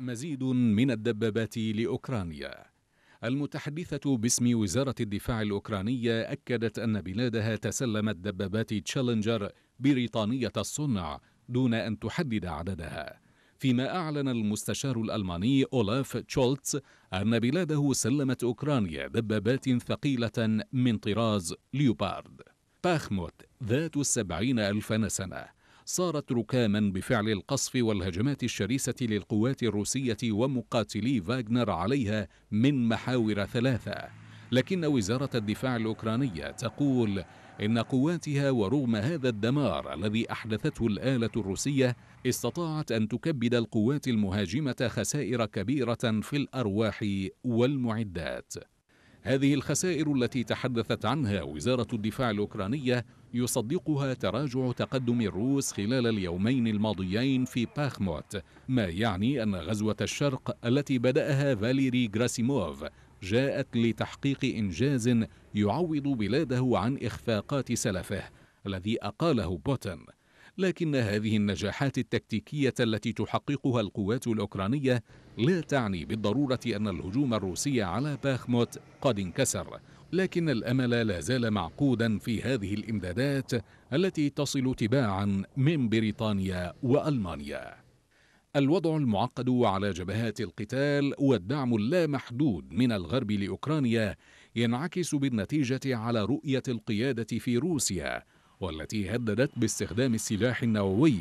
مزيد من الدبابات لاوكرانيا المتحدثة باسم وزارة الدفاع الأوكرانية أكدت أن بلادها تسلمت دبابات تشالنجر بريطانية الصنع دون أن تحدد عددها فيما أعلن المستشار الألماني أولاف تشولتز أن بلاده سلمت أوكرانيا دبابات ثقيلة من طراز ليوبارد باخموت ذات السبعين ألف نسمة صارت ركاما بفعل القصف والهجمات الشرسة للقوات الروسية ومقاتلي فاغنر عليها من محاور ثلاثة لكن وزارة الدفاع الأوكرانية تقول إن قواتها ورغم هذا الدمار الذي أحدثته الآلة الروسية استطاعت أن تكبد القوات المهاجمة خسائر كبيرة في الأرواح والمعدات هذه الخسائر التي تحدثت عنها وزارة الدفاع الأوكرانية يصدقها تراجع تقدم الروس خلال اليومين الماضيين في باخموت ما يعني أن غزوة الشرق التي بدأها فاليري غراسيموف جاءت لتحقيق إنجاز يعوض بلاده عن إخفاقات سلفه الذي أقاله بوتين لكن هذه النجاحات التكتيكية التي تحققها القوات الأوكرانية لا تعني بالضرورة أن الهجوم الروسي على باخموت قد انكسر لكن الأمل لا زال معقودا في هذه الإمدادات التي تصل تباعا من بريطانيا وألمانيا الوضع المعقد على جبهات القتال والدعم اللامحدود من الغرب لاوكرانيا ينعكس بالنتيجه على رؤيه القياده في روسيا والتي هددت باستخدام السلاح النووي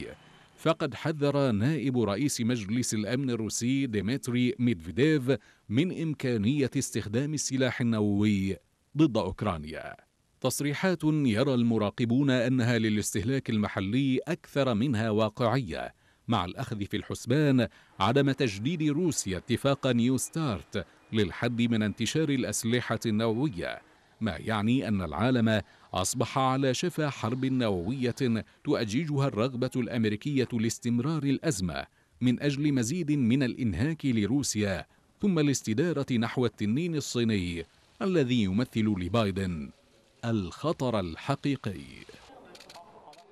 فقد حذر نائب رئيس مجلس الامن الروسي ديمتري ميدفيديف من امكانيه استخدام السلاح النووي ضد اوكرانيا تصريحات يرى المراقبون انها للاستهلاك المحلي اكثر منها واقعيه مع الاخذ في الحسبان عدم تجديد روسيا اتفاق نيو ستارت للحد من انتشار الاسلحه النوويه ما يعني أن العالم أصبح على شفا حرب نووية تؤججها الرغبة الأمريكية لاستمرار الأزمة من أجل مزيد من الإنهاك لروسيا ثم الاستدارة نحو التنين الصيني الذي يمثل لبايدن الخطر الحقيقي